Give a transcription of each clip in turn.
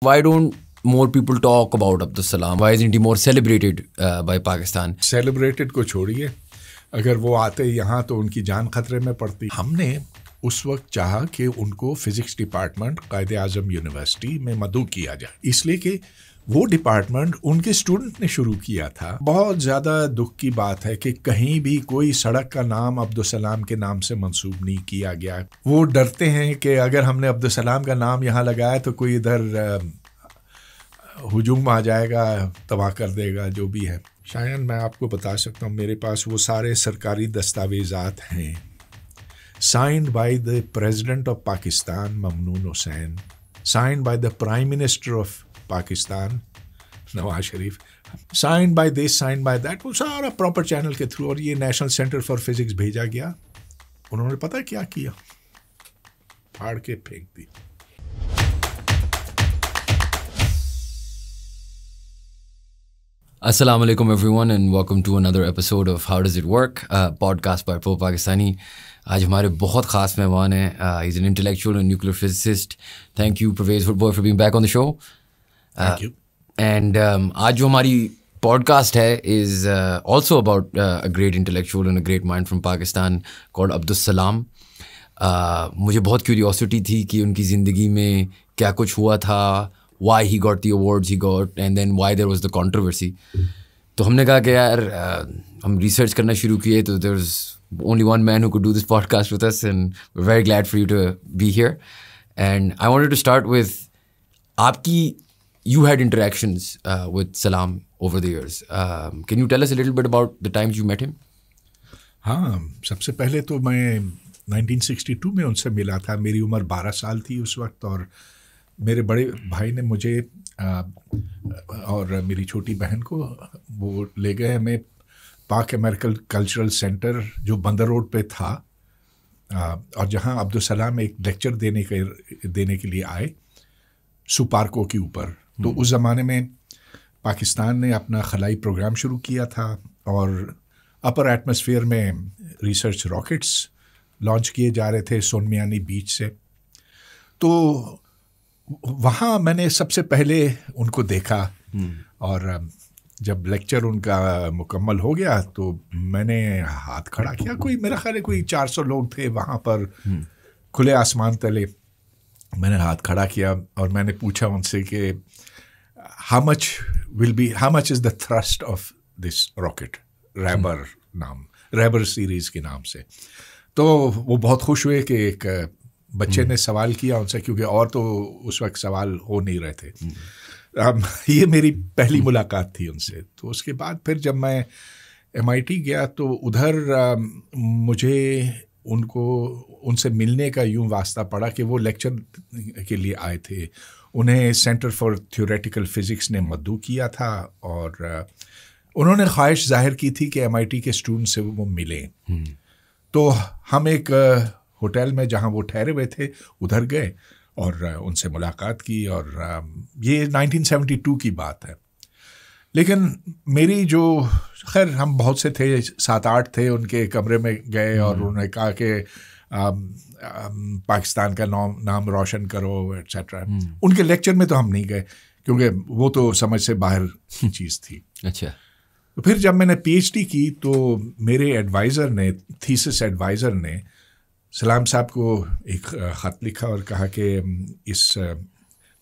Why don't more people talk about Abdul Salam? Why isn't he more celebrated uh, by Pakistan? Celebrated को छोड़िए अगर वो आते यहाँ तो उनकी जान खतरे में पड़ती हमने उस वक्त चाहा कि उनको physics department Quaid Azam university में मदू किया जाए इसलिए कि वो डिपार्टमेंट उनके स्टूडेंट ने शुरू किया था बहुत ज़्यादा दुख की बात है कि कहीं भी कोई सड़क का नाम अब्दुल सलाम के नाम से मंसूब नहीं किया गया वो डरते हैं कि अगर हमने अब्दुल सलाम का नाम यहाँ लगाया तो कोई इधर हजूम आ जाएगा तबाह कर देगा जो भी है शायद मैं आपको बता सकता हूँ मेरे पास वो सारे सरकारी दस्तावेजात हैं signed by the president of Pakistan Mamnoon Hussain sign by the prime minister of Pakistan Nawaz Sharif sign by this signed by that वो सारा प्रॉपर चैनल के थ्रू और ये नेशनल सेंटर फॉर फिजिक्स भेजा गया उन्होंने पता क्या किया फाड़ के फेंक दी Assalamu alaikum everyone and welcome to another episode of How Does It Work uh, podcast by Pro Pakistani. आज हमारे बहुत खास मेहमान हैं is an intellectual and nuclear physicist thank you Parvez फुटबॉय for being back on the show and uh, um, आज जो हमारी podcast है is also about a great intellectual and a great mind from Pakistan called Abdul Salam मुझे बहुत क्यूरियोसिटी थी कि उनकी ज़िंदगी में क्या कुछ हुआ था why he got the awards he got and then why there was the controversy तो हमने कहा कि यार uh, हम रिसर्च करना शुरू किए तो there is only one man who could do this podcast and very glad for you to for you to be here. And I wanted आपकी you had interactions uh, with Salam over the years. Um, can you tell us a little bit about the times you met him? हाँ सबसे पहले तो मैं 1962 में उनसे मिला था मेरी उम्र 12 साल थी उस वक्त और मेरे बड़े भाई ने मुझे आ, और मेरी छोटी बहन को वो ले गए हमें पाक अमेरिकल कल्चरल सेंटर जो बंदर रोड पे था आ, और जहाँ अब्दुल सलाम एक लेक्चर देने के देने के लिए आए सुपार्को के ऊपर तो उस ज़माने में पाकिस्तान ने अपना खलाई प्रोग्राम शुरू किया था और अपर एटमोसफियर में रिसर्च रॉकेट्स लॉन्च किए जा रहे थे सोनमियानी बीच से तो वहाँ मैंने सबसे पहले उनको देखा हम्म। और जब लेक्चर उनका मुकम्मल हो गया तो मैंने हाथ खड़ा किया कोई मेरा ख्याल है कोई 400 लोग थे वहाँ पर हम्म। खुले आसमान तले मैंने हाथ खड़ा किया और मैंने पूछा उनसे कि how much will be how much is the thrust of this rocket Rehbar नाम रैबर सीरीज़ के नाम से तो वो बहुत खुश हुए कि एक बच्चे ने सवाल किया उनसे क्योंकि और तो उस वक्त सवाल हो नहीं रहे थे ये मेरी पहली मुलाकात थी उनसे तो उसके बाद फिर जब मैं एम गया तो उधर मुझे उनको उनसे मिलने का यूँ वास्ता पड़ा कि वो लेक्चर के लिए आए थे उन्हें सेंटर फॉर थियोरेटिकल फिज़िक्स ने मद्दू किया था और uh, उन्होंने ख्वाहिश जाहिर की थी कि एम के स्टूडेंट से वो मिलें हम्म। तो हम एक होटल uh, में जहाँ वो ठहरे हुए थे उधर गए और uh, उनसे मुलाकात की और um, ये 1972 की बात है लेकिन मेरी जो खैर हम बहुत से थे सात आठ थे उनके कमरे में गए और हम्म। उन्होंने कहा कि पाकिस्तान का नाम नाम रोशन करो एट्सट्रा हम्म। उनके लेक्चर में तो हम नहीं गए क्योंकि वो तो समझ से बाहर हम्म। चीज़ थी अच्छा तो फिर जब मैंने पीएचडी की तो मेरे एडवाइज़र ने थीसिस एडवाइज़र ने सलाम साहब को एक ख़त लिखा और कहा कि इस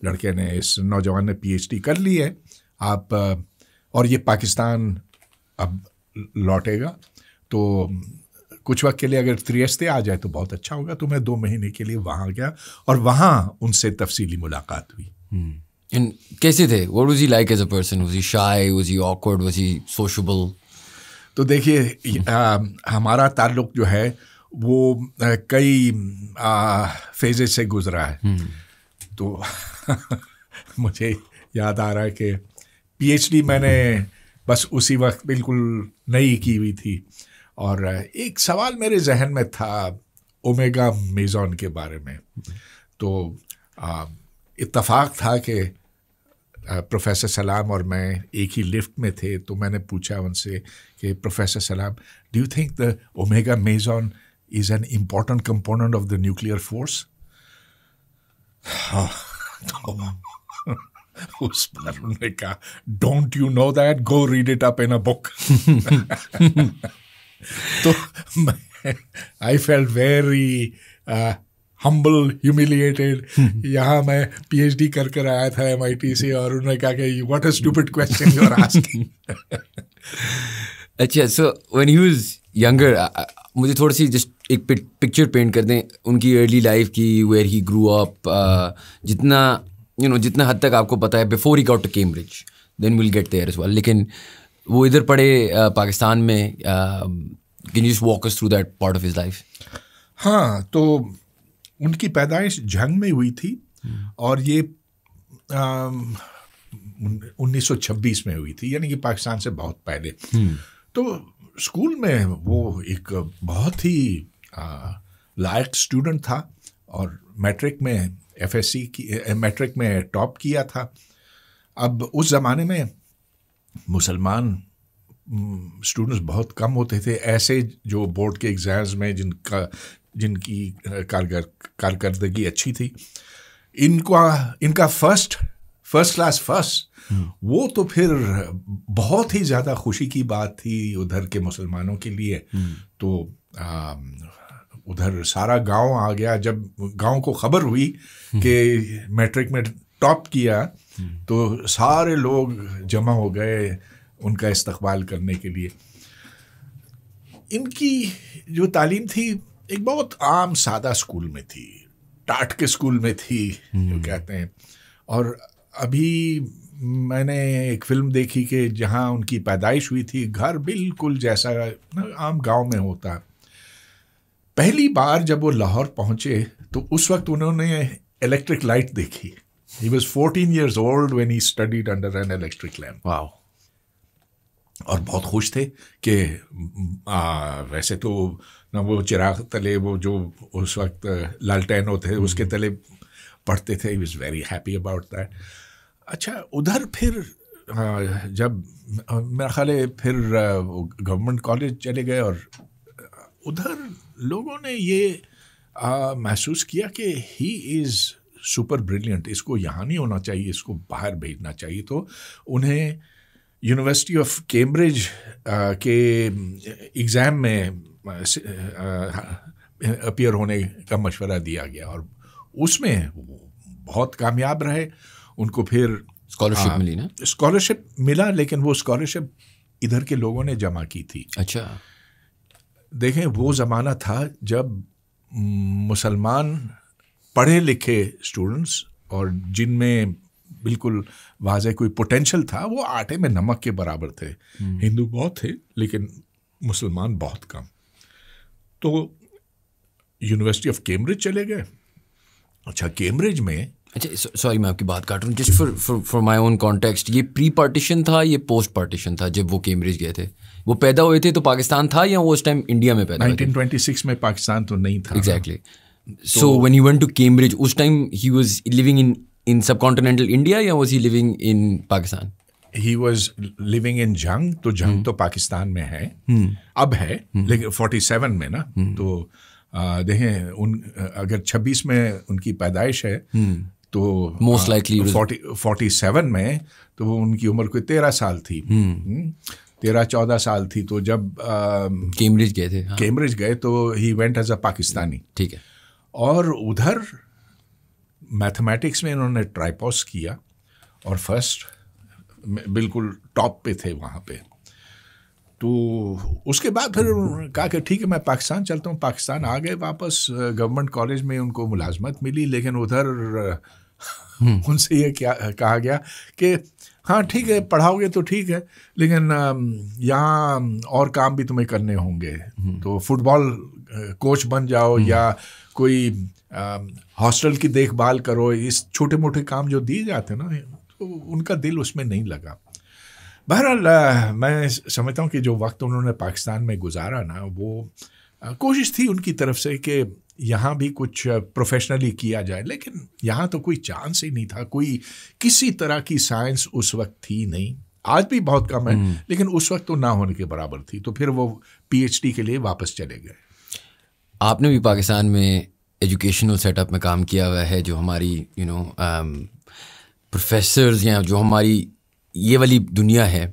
लड़के ने इस नौजवान ने पीएचडी कर ली है आप और ये पाकिस्तान अब लौटेगा तो कुछ वक्त के लिए अगर त्रियस्ते आ जाए तो बहुत अच्छा होगा तो मैं दो महीने के लिए वहाँ गया और वहाँ उनसे तफसीली मुलाकात हुई एंड hmm. कैसे थे what was he like as a person we he shy was he awkward was he sociable तो देखिए hmm. हमारा ताल्लुक जो है वो आ, कई फेजेस से गुजरा है hmm. तो मुझे याद आ रहा है कि पीएचडी मैंने बस उसी वक्त बिल्कुल नई की हुई थी और एक सवाल मेरे जहन में था ओमेगा मेज़ोन के बारे में तो इतफाक़ था कि प्रोफेसर सलाम और मैं एक ही लिफ्ट में थे तो मैंने पूछा उनसे कि professor Salam do you think the omega meson is an important component of the nuclear force उस पर उन्होंने कहा don't you know that go read it up in a book तो I felt very humble humiliated यहाँ मैं PhD कर कर आया था एमआईटी से और उन्होंने कहा कि what a stupid question you are asking अच्छा so when he was younger मुझे थोड़ी सी जस्ट एक पिक्चर पेंट कर दें उनकी अर्ली लाइफ की वेयर ही ग्रू अप जितना यू नो जितना हद तक आपको पता है before he got to Cambridge then will get there is well लेकिन वो इधर पढ़े पाकिस्तान में can just walk through that part of his life हाँ तो उनकी पैदाइश जंग में हुई थी और ये आ, 1926 में हुई थी यानी कि पाकिस्तान से बहुत पहले हम्म। तो स्कूल में वो एक बहुत ही लायक स्टूडेंट था और मैट्रिक में एफ एस सी की मैट्रिक में टॉप किया था अब उस ज़माने में मुसलमान स्टूडेंट्स बहुत कम होते थे ऐसे जो बोर्ड के एग्ज़ाम्स में जिनका जिनकी कारगर कारकर्दगी अच्छी थी इनका इनका फर्स्ट फर्स्ट क्लास फर्स्ट वो तो फिर बहुत ही ज़्यादा खुशी की बात थी उधर के मुसलमानों के लिए हम्म। तो आ, उधर सारा गांव आ गया जब गांव को खबर हुई हम्म। कि मैट्रिक में टॉप किया हम्म। तो सारे लोग जमा हो गए उनका इस्तकबाल करने के लिए इनकी जो तालीम थी एक बहुत आम सादा स्कूल में थी टाट के स्कूल में थी जो हम्म। कहते हैं और अभी मैंने एक फिल्म देखी कि जहाँ उनकी पैदाइश हुई थी घर बिल्कुल जैसा आम गांव में होता पहली बार जब वो लाहौर पहुंचे तो उस वक्त उन्होंने इलेक्ट्रिक लाइट देखी he was fourteen years old when he studied under an electric lamp wow और बहुत खुश थे कि वैसे तो ना वो चिराग तले वो जो उस वक्त लालटेन होते थे हम्म। उसके तले पढ़ते थे was very happy about that अच्छा उधर फिर आ, जब मेरा ख्याल फिर गवर्नमेंट कॉलेज चले गए और उधर लोगों ने ये महसूस किया कि ही इज़ सुपर ब्रिलियंट इसको यहाँ नहीं होना चाहिए इसको बाहर भेजना चाहिए तो उन्हें यूनिवर्सिटी ऑफ कैम्ब्रिज के एग्ज़ाम में अपियर होने का मशवरा दिया गया और उसमें बहुत कामयाब रहे उनको फिर स्कॉलरशिप हाँ, मिली ना स्कॉलरशिप मिला लेकिन वो स्कॉलरशिप इधर के लोगों ने जमा की थी अच्छा देखें वो ज़माना था जब मुसलमान पढ़े लिखे स्टूडेंट्स और जिनमें बिल्कुल वाजह कोई पोटेंशियल था वो आटे में नमक के बराबर थे हम्म। हिंदू बहुत थे लेकिन मुसलमान बहुत कम तो यूनिवर्सिटी ऑफ कैम्ब्रिज चले गए अच्छा कैम्ब्रिज में अच्छा सॉरी मैं आपकी बात काट रहा हूँ just for for my own context ये प्री पार्टीशन था ये पोस्ट पार्टीशन था जब वो कैम्ब्रिज गए थे वो पैदा हुए थे तो पाकिस्तान था या वो उस टाइम इंडिया में पैदा 1926 में पाकिस्तान तो नहीं था exactly so when he went to Cambridge उस time he was living in in subcontinental India या was he living in Pakistan he was living in Jhang तो जंग hmm. तो पाकिस्तान में है hmm. अब है hmm. लेकिन फोर्टी सेवन में ना तो देखें उन अगर छब्बीस में उनकी पैदाइश है तो मोस्ट लाइकली फोर्टी सेवन में तो उनकी उम्र कोई तेरह साल थी हुँ. हुँ. तेरह चौदह साल थी तो जब कैम्ब्रिज गए थे हाँ। कैम्ब्रिज गए तो he went as a Pakistani ठीक है और उधर मैथमेटिक्स में इन्होंने ट्राईपॉस किया और फर्स्ट बिल्कुल टॉप पे थे वहाँ पे तो उसके बाद फिर कहा कि ठीक है मैं पाकिस्तान चलता हूँ पाकिस्तान आ गए वापस गवर्नमेंट कॉलेज में उनको मुलाजमत मिली लेकिन उधर हम्म। उनसे ये क्या कहा गया कि हाँ ठीक है पढ़ाओगे तो ठीक है लेकिन यहाँ और काम भी तुम्हें करने होंगे हम्म। तो फुटबॉल कोच बन जाओ हम्म। या कोई हॉस्टल की देखभाल करो इस छोटे मोटे काम जो दिए जाते ना तो उनका दिल उसमें नहीं लगा बहरहाल मैं समझता हूँ कि जो वक्त उन्होंने पाकिस्तान में गुजारा ना वो कोशिश थी उनकी तरफ से कि यहाँ भी कुछ प्रोफेशनली किया जाए लेकिन यहाँ तो कोई चांस ही नहीं था कोई किसी तरह की साइंस उस वक्त थी नहीं आज भी बहुत कम है हम्म। लेकिन उस वक्त तो ना होने के बराबर थी तो फिर वो पीएचडी के लिए वापस चले गए आपने भी पाकिस्तान में एजुकेशनल सेटअप में काम किया हुआ है जो हमारी यू नो प्रोफेसर्स या जो हमारी ये वाली दुनिया है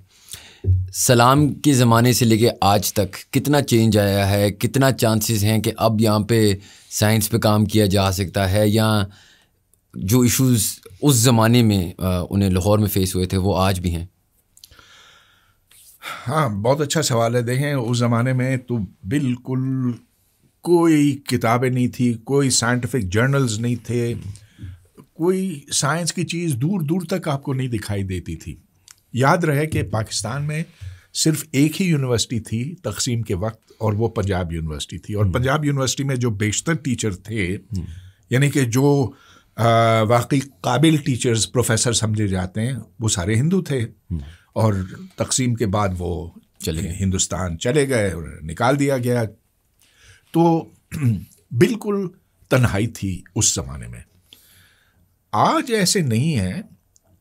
सलाम के ज़माने से लेके आज तक कितना चेंज आया है कितना चांसेस हैं कि अब यहाँ पे साइंस पे काम किया जा सकता है या जो इश्यूज उस ज़माने में उन्हें लाहौर में फेस हुए थे वो आज भी हैं हाँ बहुत अच्छा सवाल है देखें उस ज़माने में तो बिल्कुल कोई किताबें नहीं थी कोई साइंटिफिक जर्नल्स नहीं थे कोई साइंस की चीज़ दूर दूर तक आपको नहीं दिखाई देती थी याद रहे कि पाकिस्तान में सिर्फ एक ही यूनिवर्सिटी थी तकसीम के वक्त और वो पंजाब यूनिवर्सिटी थी और हम्म। पंजाब यूनिवर्सिटी में जो बेशतर टीचर थे हम्म। यानी कि जो वाकई काबिल टीचर्स प्रोफेसर समझे जाते हैं वो सारे हिंदू थे हम्म। और तकसीम के बाद वो चले हिंदुस्तान चले गए और निकाल दिया गया तो बिल्कुल तन्हाई थी उस ज़माने में आज ऐसे नहीं है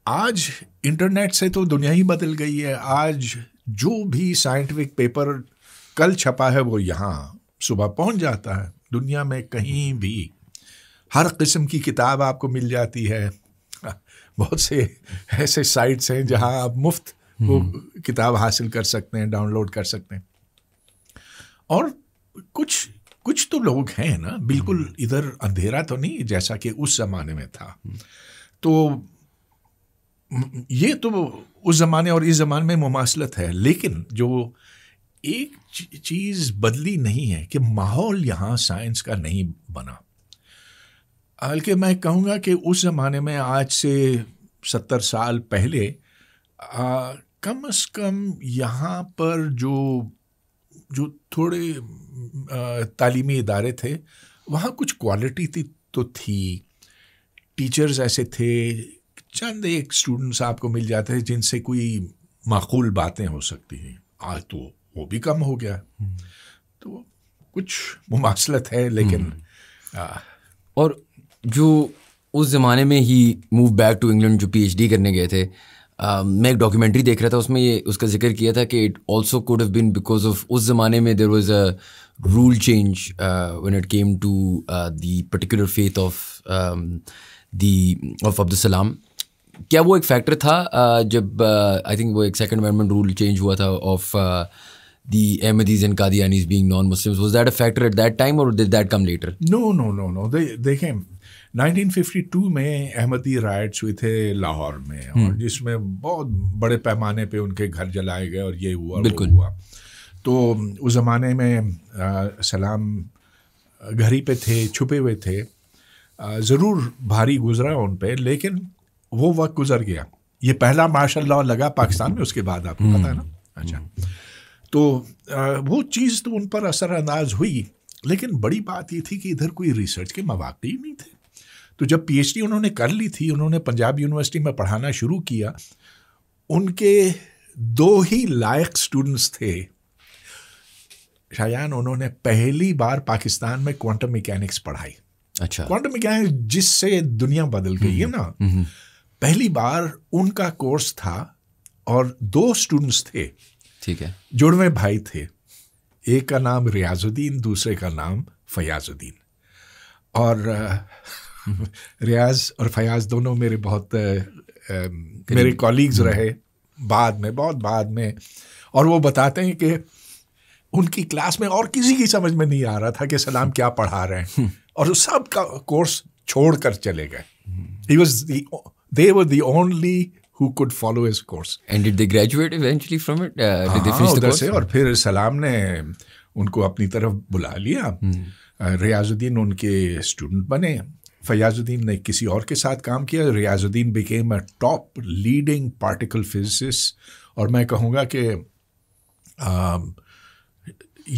आज इंटरनेट से तो दुनिया ही बदल गई है आज जो भी साइंटिफिक पेपर कल छपा है वो यहाँ सुबह पहुँच जाता है दुनिया में कहीं भी हर किस्म की किताब आपको मिल जाती है बहुत से ऐसे साइट्स हैं जहाँ आप मुफ्त वो हम्म। किताब हासिल कर सकते हैं डाउनलोड कर सकते हैं और कुछ कुछ तो लोग हैं ना बिल्कुल हम्म। इधर अंधेरा तो नहीं जैसा कि उस जमाने में था हम्म। तो ये तो उस ज़माने और इस ज़माने में मुमासलत है लेकिन जो एक चीज़ बदली नहीं है कि माहौल यहाँ साइंस का नहीं बना हालांकि मैं कहूँगा कि उस ज़माने में आज से सत्तर साल पहले आ, कम अज़ कम यहाँ पर जो जो थोड़े तालीमी इदारे थे वहाँ कुछ क्वालिटी थी तो थी टीचर्स ऐसे थे चंद एक स्टूडेंट्स आपको मिल जाते हैं जिनसे कोई माकूल बातें हो सकती हैं आज तो वो भी कम हो गया तो कुछ मुमासलत है लेकिन हम्म। और जो उस ज़माने में he move back to England जो पीएचडी करने गए थे आ, मैं एक डॉक्यूमेंट्री देख रहा था उसमें ये उसका जिक्र किया था कि it also could have been because of उस ज़माने में there was a rule change when it came to the particular faith of the of Abdul Salam क्या वो एक फैक्टर था uh, जब आई uh, थिंक वो एक सेकंड अमेंडमेंट रूल चेंज हुआ था of the Ahmadis and Qadianis being non Muslims was that a factor at that time और did that come later no no no no They 1952 में अहमदी राइट्स हुए थे लाहौर में और हम्म। जिसमें बहुत बड़े पैमाने पे उनके घर जलाए गए और ये हुआ बिल्कुल हुआ तो उस ज़माने में आ, uh, सलाम घर ही पे थे छुपे हुए थे ज़रूर भारी गुजरा उन पर लेकिन वो वक्त गुजर गया ये पहला मार्शल लॉ लगा पाकिस्तान में उसके बाद आपको पता है ना हम्म। अच्छा तो वो चीज़ तो उन पर असरानंदाज हुई लेकिन बड़ी बात ये थी कि इधर कोई रिसर्च के मवाक़े ही नहीं थे तो जब पीएचडी उन्होंने कर ली थी उन्होंने पंजाब यूनिवर्सिटी में पढ़ाना शुरू किया उनके दो ही लायक स्टूडेंट्स थे शायान उन्होंने पहली बार पाकिस्तान में क्वांटम मैकेनिक्स पढ़ाई अच्छा क्वांटम मैकेनिक्स जिससे दुनिया बदल गई है हम्म। ना हम्म। पहली बार उनका कोर्स था और दो स्टूडेंट्स थे ठीक है जुड़वे भाई थे एक का नाम रियाजुद्दीन दूसरे का नाम फयाजुद्दीन और रियाज और फयाज दोनों मेरे बहुत मेरे कॉलीग्स हम्म। रहे बाद में बहुत बाद में और वो बताते हैं कि उनकी क्लास में और किसी की समझ में नहीं आ रहा था कि सलाम क्या पढ़ा रहे हैं हम्म। और सब का कोर्स छोड़ कर चले गए he was They were the only who could follow his course. And did they graduate eventually from it? Uh, did they हाँ, finish the course? और फिर सलाम ने उनको अपनी तरफ बुला लिया hmm. रियाजुद्दीन उनके स्टूडेंट बने फयाजुद्दीन ने किसी और के साथ काम किया Riazuddin became a top leading particle physicist और मैं कहूँगा कि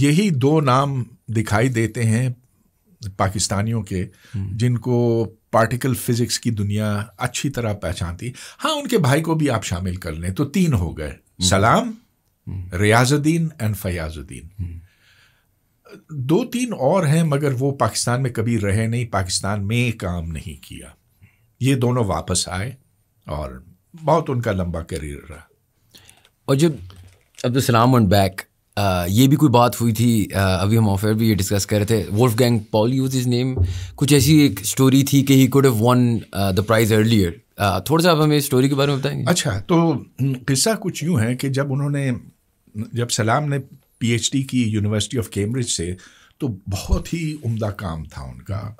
यही दो नाम दिखाई देते हैं पाकिस्तानियों के हम्म। जिनको पार्टिकल फिजिक्स की दुनिया अच्छी तरह पहचानती हाँ उनके भाई को भी आप शामिल कर लें तो तीन हो गए हम्म। सलाम हम्म। रियाजुद्दीन एंड फयाजुद्दीन हम्म। दो तीन और हैं मगर वो पाकिस्तान में कभी रहे नहीं पाकिस्तान में काम नहीं किया ये दोनों वापस आए और बहुत उनका लंबा करियर रहा और जब सलाम ऑन बैक ये भी कोई बात हुई थी uh, अभी हम ऑफर भी ये डिस्कस कर रहे थे Wolfgang Pauli use his name कुछ ऐसी एक स्टोरी थी कि he could have won the prize earlier थोड़ा सा आप हमें स्टोरी के बारे में बताएंगे अच्छा तो किस्सा कुछ यूँ है कि जब उन्होंने जब सलाम ने पीएचडी की यूनिवर्सिटी ऑफ कैम्ब्रिज से तो बहुत ही उम्दा काम था उनका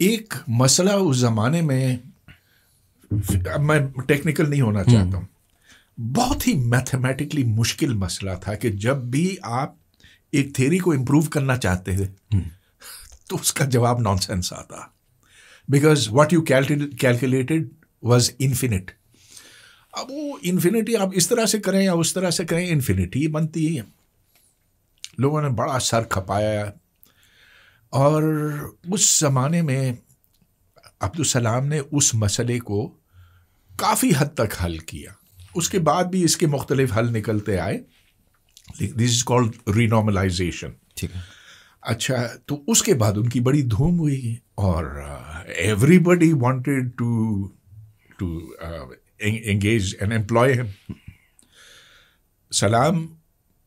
एक मसला उस ज़माने में अब मैं टेक्निकल नहीं होना चाहता हूँ बहुत ही मैथमेटिकली मुश्किल मसला था कि जब भी आप एक थेरी को इम्प्रूव करना चाहते थे हम्म। तो उसका जवाब नॉनसेंस आता because what you calculated was infinite अब वो इन्फिनिटी आप इस तरह से करें या उस तरह से करें इन्फिनिटी बनती ही है लोगों ने बड़ा सर खपाया और उस ज़माने में अब्दुल सलाम ने उस मसले को काफ़ी हद तक हल किया उसके बाद भी इसके मुख्तलिफ हल निकलते आए दिस इज कॉल्ड रीनॉर्मलाइजेशन ठीक है अच्छा तो उसके बाद उनकी बड़ी धूम हुई और everybody wanted to to engage an employ Salam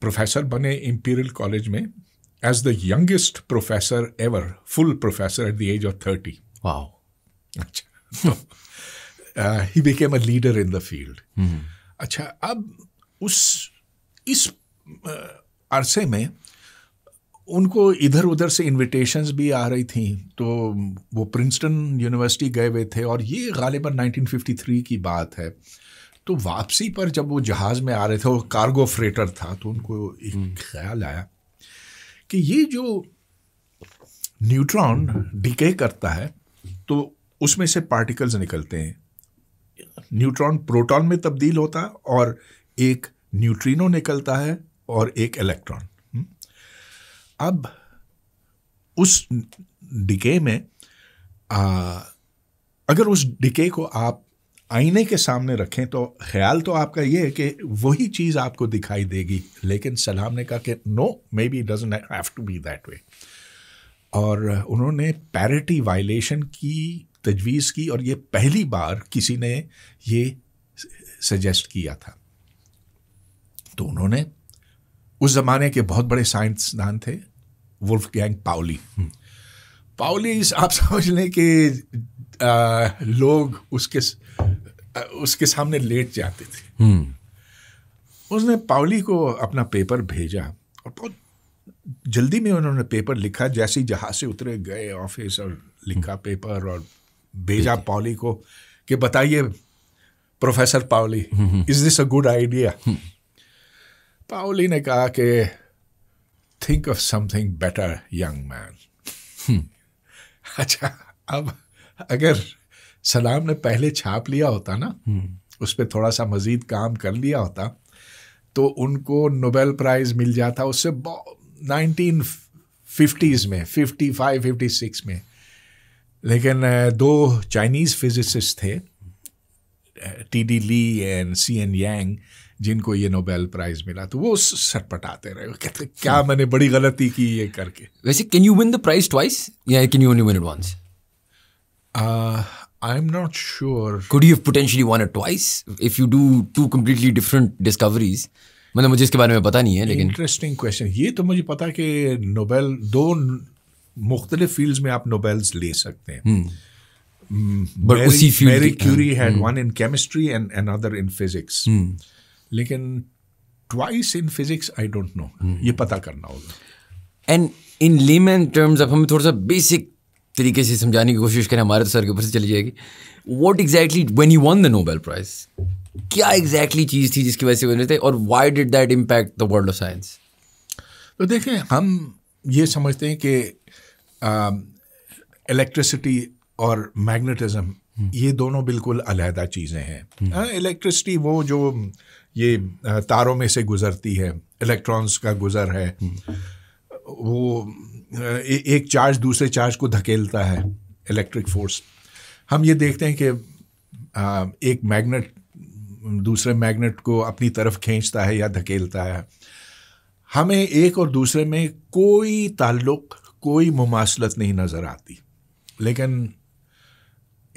professor बने इम्पीरियल कॉलेज में as the youngest professor ever full professor at the age of thirty अच्छा तो he became a leader in the field अच्छा अब उस इस uh, अरसे में उनको इधर उधर से इनविटेशंस भी आ रही थी तो वो प्रिंसटन यूनिवर्सिटी गए हुए थे और ये गालिबा 1953 की बात है तो वापसी पर जब वो जहाज़ में आ रहे थे वो कार्गो फ्रेटर था तो उनको एक हम्म। ख्याल आया कि ये जो न्यूट्रॉन डिके करता है तो उसमें से पार्टिकल्स निकलते हैं न्यूट्रॉन प्रोटॉन में तब्दील होता है और एक न्यूट्रिनो निकलता है और एक इलेक्ट्रॉन हम्म। अब उस डिके में आ, अगर उस डिके को आप आईने के सामने रखें तो ख्याल तो आपका ये है कि वही चीज़ आपको दिखाई देगी लेकिन सलाम ने कहा कि no maybe doesn't have to be that way और उन्होंने पैरिटी वायलेशन की तजवीज़ की और ये पहली बार किसी ने ये सजेस्ट किया था तो उन्होंने उस ज़माने के बहुत बड़े साइंसदान थे वुल्फ गैंग पाउली हम्म। पाउली आप समझ लें कि लोग उसके आ, उसके सामने लेट जाते थे हम्म। उसने पाउली को अपना पेपर भेजा और बहुत जल्दी में उन्होंने पेपर लिखा जैसे ही जहाज से उतरे गए ऑफिस और लिखा हम्म। पेपर और भेजा पावली को कि बताइए professor Pauli is this a good idea Pauli ने कहा कि think of something better young man अच्छा अब अगर सलाम ने पहले छाप लिया होता ना हम्म। उस पर थोड़ा सा मज़ीद काम कर लिया होता तो उनको नोबेल प्राइज़ मिल जाता उससे नाइनटीन फिफ्टीज़ में फिफ्टी फाइव फिफ्टी सिक्स में लेकिन दो चाइनीज़ फिजिसिस्ट थे T D Lee and C N Yang जिनको ये नोबेल प्राइज मिला तो वो सटपटाते रहे कहते क्या hmm. मैंने बड़ी गलती की ये करके वैसे can you win the prize twice या can you only win advance I am not sure could you potentially won it twice if you do two completely different discoveries मतलब मुझे इसके बारे में पता नहीं है लेकिन इंटरेस्टिंग क्वेश्चन ये तो मुझे पता कि नोबेल दो मुख्तलि फील्ड में आप नोबेल्स ले सकते हैं Marie Curie had won in chemistry and in physics लेकिन twice in physics I don't know ये पता करना होगा एंड इन टर्म्स अब हमें थोड़ा सा बेसिक तरीके से समझाने की कोशिश करें हमारे तो सर के ऊपर से चली जाएगी what exactly when you won the Nobel prize क्या एग्जैक्टली exactly चीज़ थी जिसकी वजह से बने थे और why did that impact the world of science तो देखें हम ये समझते हैं कि इलेक्ट्रिसिटी um, और मैग्नेटिज्म ये दोनों बिल्कुल अलहदा चीज़ें हैं इलेक्ट्रिसिटी हम्म। हाँ, वो जो ये तारों में से गुजरती है इलेक्ट्रॉन्स का गुज़र है हम्म। वो ए, एक चार्ज दूसरे चार्ज को धकेलता है इलेक्ट्रिक फोर्स हम ये देखते हैं कि एक मैग्नेट दूसरे मैग्नेट को अपनी तरफ खींचता है या धकेलता है हमें एक और दूसरे में कोई ताल्लुक़ कोई मुमासलत नहीं नज़र आती लेकिन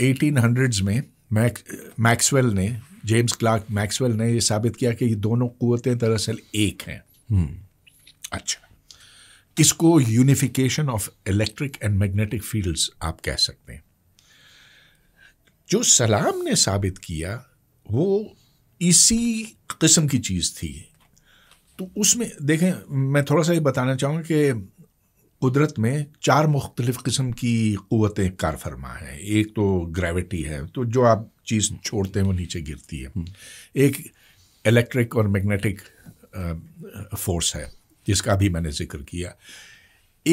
एटीन हंड्रेड्स में मैक मैक्सवेल ने जेम्स क्लार्क मैक्सवेल ने ये साबित किया कि ये दोनों कुतें दरअसल एक हैं हम्म। अच्छा इसको unification of electric and magnetic fields आप कह सकते हैं जो सलाम ने साबित किया वो इसी किस्म की चीज़ थी तो उसमें देखें मैं थोड़ा सा ये बताना चाहूँगा कि कुदरत में चार मुख्तलिफ़ किस्म की क़वतें कार फरमा हैं एक तो ग्रेविटी है तो जो आप चीज़ छोड़ते हैं वो नीचे गिरती है हम्म। एक इलेक्ट्रिक और मैग्नेटिक फोर्स है जिसका भी मैंने जिक्र किया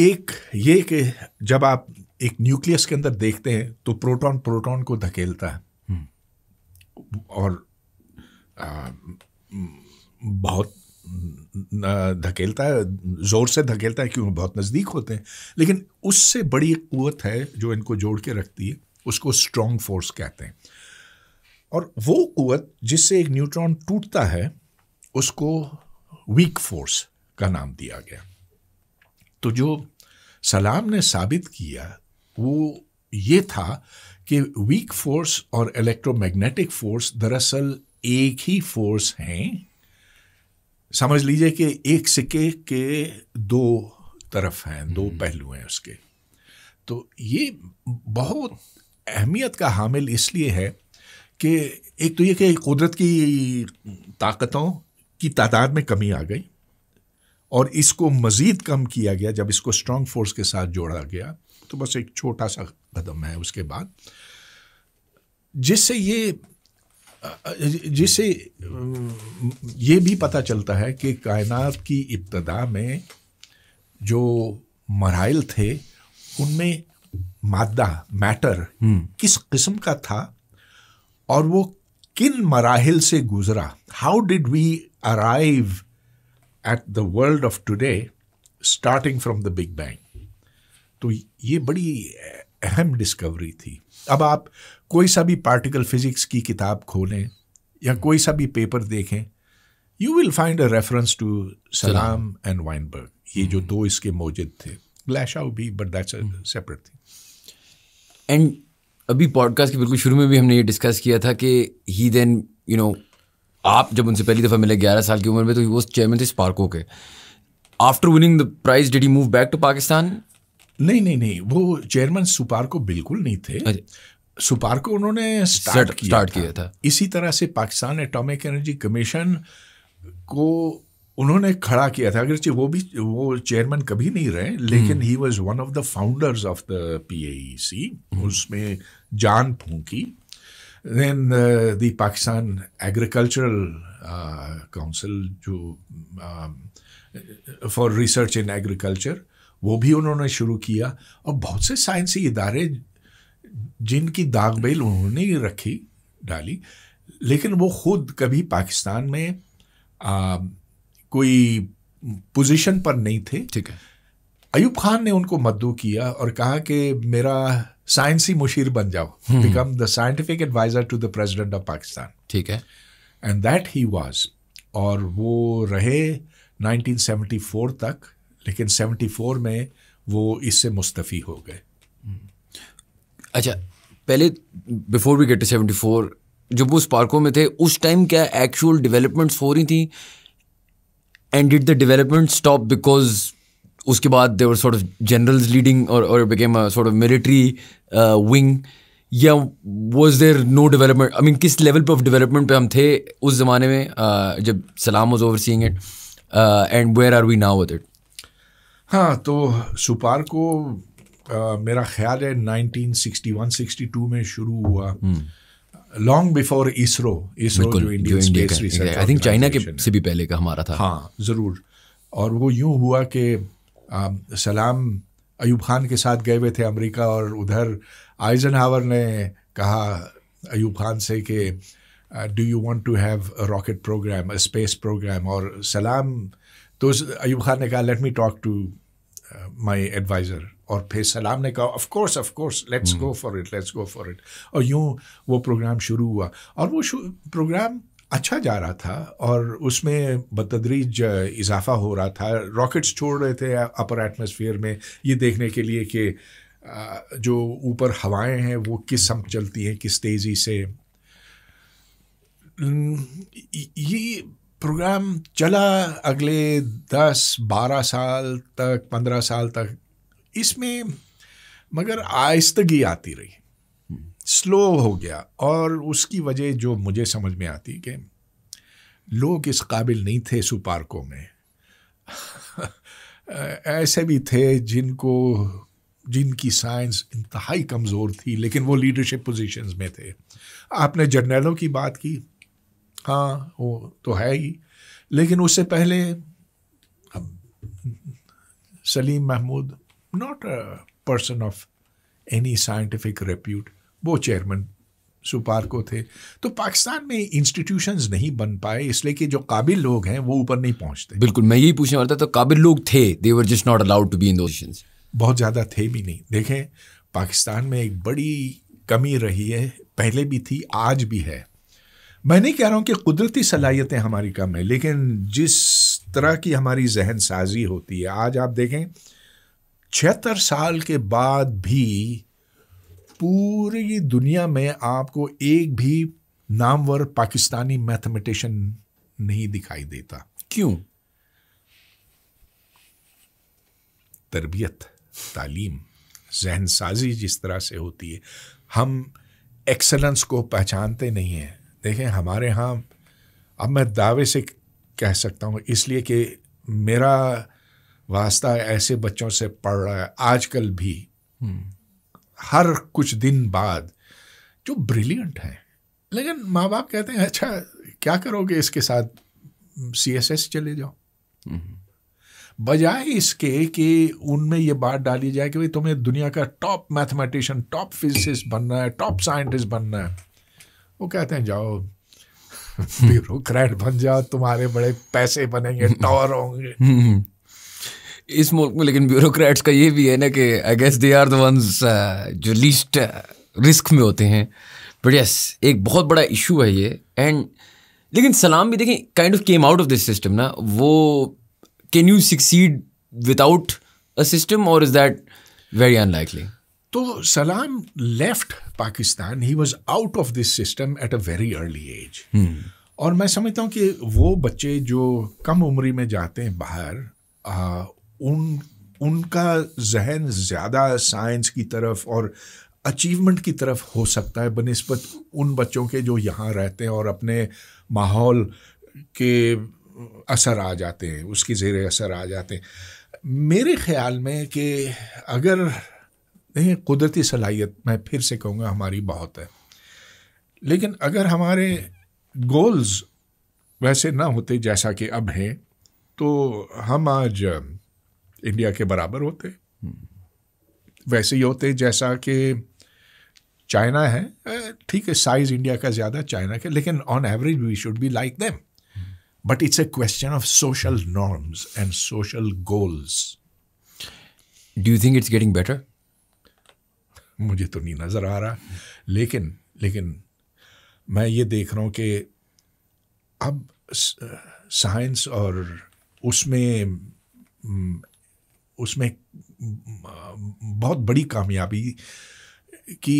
एक ये कि जब आप एक न्यूक्लियस के अंदर देखते हैं तो प्रोटॉन प्रोटॉन को धकेलता है हम्म। और आ, बहुत धकेलता है ज़ोर से धकेलता है क्योंकि बहुत नज़दीक होते हैं लेकिन उससे बड़ी क़वत है जो इनको जोड़ के रखती है उसको स्ट्रॉन्ग फोर्स कहते हैं और वो क़वत जिससे एक न्यूट्रॉन टूटता है उसको वीक फोर्स का नाम दिया गया तो जो सलाम ने साबित किया वो ये था कि वीक फोर्स और इलेक्ट्रोमैग्नेटिक फोर्स दरअसल एक ही फोर्स हैं समझ लीजिए कि एक सिक्के के दो तरफ हैं दो हम्म। पहलू हैं उसके तो ये बहुत अहमियत का हामिल इसलिए है कि एक तो ये कि कुदरत की ताकतों की तादाद में कमी आ गई और इसको मज़ीद कम किया गया जब इसको स्ट्रॉन्ग फोर्स के साथ जोड़ा गया तो बस एक छोटा सा कदम है उसके बाद जिससे ये जिससे ये भी पता चलता है कि कायनात की इब्तदा में जो मराइल थे उनमें मादा मैटर हम्म। किस किस्म का था और वो किन मराहल से गुजरा how did we arrive at the world of today starting from the big bang तो ये बड़ी अहम डिस्कवरी थी अब आप कोई सा भी पार्टिकल फिजिक्स की किताब खोलें या कोई सा भी पेपर देखें you will find a reference to Salam and Weinberg ये जो hmm. दो इसके मौजूद थे ग्लैशाउ भी बट दैट्स सेपरेट थी एंड अभी पॉडकास्ट के बिल्कुल शुरू में भी हमने ये डिस्कस किया था कि ही देन यू नो आप जब उनसे पहली दफ़ा मिले ग्यारह साल की उम्र में तो वो चेयरमैन थे स्पार्को के after winning the prize did he move back to Pakistan नहीं नहीं नहीं वो चेयरमैन सुपार को बिल्कुल नहीं थे सुपार को उन्होंने स्टार्ट किया स्टार्ट किया था इसी तरह से पाकिस्तान एटॉमिक एनर्जी कमीशन को उन्होंने खड़ा किया था अगरचे वो भी वो चेयरमैन कभी नहीं रहे हम्म। लेकिन he was one of the founders of the P उसमें जान फूकी then the Pakistan agricultural council जो फॉर रिसर्च इन एग्रीकल्चर वो भी उन्होंने शुरू किया और बहुत से साइंसी इदारे जिनकी दागबेल उन्होंने ही रखी डाली लेकिन वो खुद कभी पाकिस्तान में आ, कोई पोजीशन पर नहीं थे ठीक है अयूब खान ने उनको मद्दू किया और कहा कि मेरा साइंसी मुशीर बन जाओ become the scientific adviser to the president of Pakistan ठीक है एंड दैट ही वाज और वो रहे 1974 तक लेकिन 74 में वो इससे मुस्तफ़ी हो गए अच्छा पहले before we get to seventy four जब वो पार्कों में थे उस टाइम क्या एक्चुअल डेवलपमेंट्स हो रही थी and did the development stop because उसके बाद they were sort of generals leading और और became sort of military wing या was there no development I mean किस लेवल पर ऑफ डेवलपमेंट पे हम थे उस ज़माने में uh, जब Salam was overseeing it and where are we now with it हाँ तो सुपार को आ, मेरा ख्याल है 1961-62 में शुरू हुआ लॉन्ग हम्म। बिफोर इसरो इसरो जो Indian space research I think China के से भी पहले का हमारा था हाँ ज़रूर और वो यूँ हुआ कि सलाम अयूब खान के साथ गए हुए थे अमेरिका और उधर आइजन हावर ने कहा अयूब खान से कि do you want to have rocket program space program और सलाम तो अयूब खान ने कहा let me talk to my adviser oh, hmm. और फिर सलाम ने कहा of course of course let's go for it let's go for it और यूँ वो प्रोग्राम शुरू हुआ और वो प्रोग्राम अच्छा जा रहा था और उसमें बतदरीज इजाफा हो रहा था रॉकेट्स छोड़ रहे थे अपर एटमोसफियर में ये देखने के लिए कि जो ऊपर हवाएं हैं वो किस सम चलती हैं किस तेज़ी से ये प्रोग्राम चला अगले दस बारह साल तक पंद्रह साल तक इसमें मगर आयस्तगी आती रही स्लो हो गया और उसकी वजह जो मुझे समझ में आती कि लोग इस काबिल नहीं थे सुपार्कों में ऐसे भी थे जिनको जिनकी साइंस इंतहाई कमज़ोर थी लेकिन वो लीडरशिप पोजीशंस में थे आपने जर्नलों की बात की हाँ वो तो है ही लेकिन उससे पहले अब Salim Mahmood not a person of any scientific repute वो चेयरमैन सुपार को थे तो पाकिस्तान में इंस्टीट्यूशंस नहीं बन पाए इसलिए कि जो काबिल लोग हैं वो ऊपर नहीं पहुंचते बिल्कुल मैं यही पूछने वाला था तो काबिल लोग थे they were just not allowed to be in दोशन बहुत ज़्यादा थे भी नहीं देखें पाकिस्तान में एक बड़ी कमी रही है पहले भी थी आज भी है मैं नहीं कह रहा हूँ कि कुदरती सलाहियतें हमारी कम है लेकिन जिस तरह की हमारी जहन साजी होती है आज आप देखें छिहत्तर साल के बाद भी पूरी दुनिया में आपको एक भी नामवर पाकिस्तानी मैथमेटिशियन नहीं दिखाई देता क्यों तरबियत तालीम जहन साजी जिस तरह से होती है हम एक्सलेंस को पहचानते नहीं हैं देखें हमारे यहाँ अब मैं दावे से कह सकता हूँ इसलिए कि मेरा वास्ता ऐसे बच्चों से पढ़ रहा है आजकल भी हम्म। हर कुछ दिन बाद जो ब्रिलियंट हैं लेकिन माँ बाप कहते हैं अच्छा क्या करोगे इसके साथ सी एस एस चले जाओ हम्म। बजाय इसके कि उनमें ये बात डाली जाए कि भाई तुम्हें दुनिया का टॉप मैथमेटिशियन टॉप फिजिसिस्ट बनना है टॉप साइंटिस्ट बनना है वो कहते हैं जाओ ब्यूरोक्रेट बन जाओ तुम्हारे बड़े पैसे बनेंगे टॉर होंगे हम्म, हम्म। इस मुल्क में लेकिन ब्यूरोक्रेट्स का ये भी है ना कि I guess they are the ones जो लीस्ट रिस्क uh, में होते हैं बट यस एक बहुत बड़ा इशू है ये एंड लेकिन सलाम भी देखें kind of came out of this system ना वो can you succeed without a system और इज़ दैट वेरी अनलाइकली तो Salam left Pakistan he was out of this system at a very early age और मैं समझता हूँ कि वो बच्चे जो कम उम्री में जाते हैं बाहर आ, उन उनका जहन ज़्यादा साइंस की तरफ और अचीवमेंट की तरफ हो सकता है बनस्बत उन बच्चों के जो यहाँ रहते हैं और अपने माहौल के असर आ जाते हैं उसके ज़ेर असर आ जाते हैं मेरे ख्याल में कि अगर नहीं कुदरती सलाहियत मैं फिर से कहूँगा हमारी बहुत है लेकिन अगर हमारे गोल्स वैसे ना होते जैसा कि अब हैं तो हम आज इंडिया के बराबर होते वैसे ही होते जैसा कि चाइना है ठीक है साइज इंडिया का ज़्यादा चाइना का लेकिन on average we should be like them but it's a question of social norms and social goals do you think it's getting better मुझे तो नहीं नज़र आ रहा लेकिन लेकिन मैं ये देख रहा हूँ कि अब साइंस और उसमें उसमें बहुत बड़ी कामयाबी की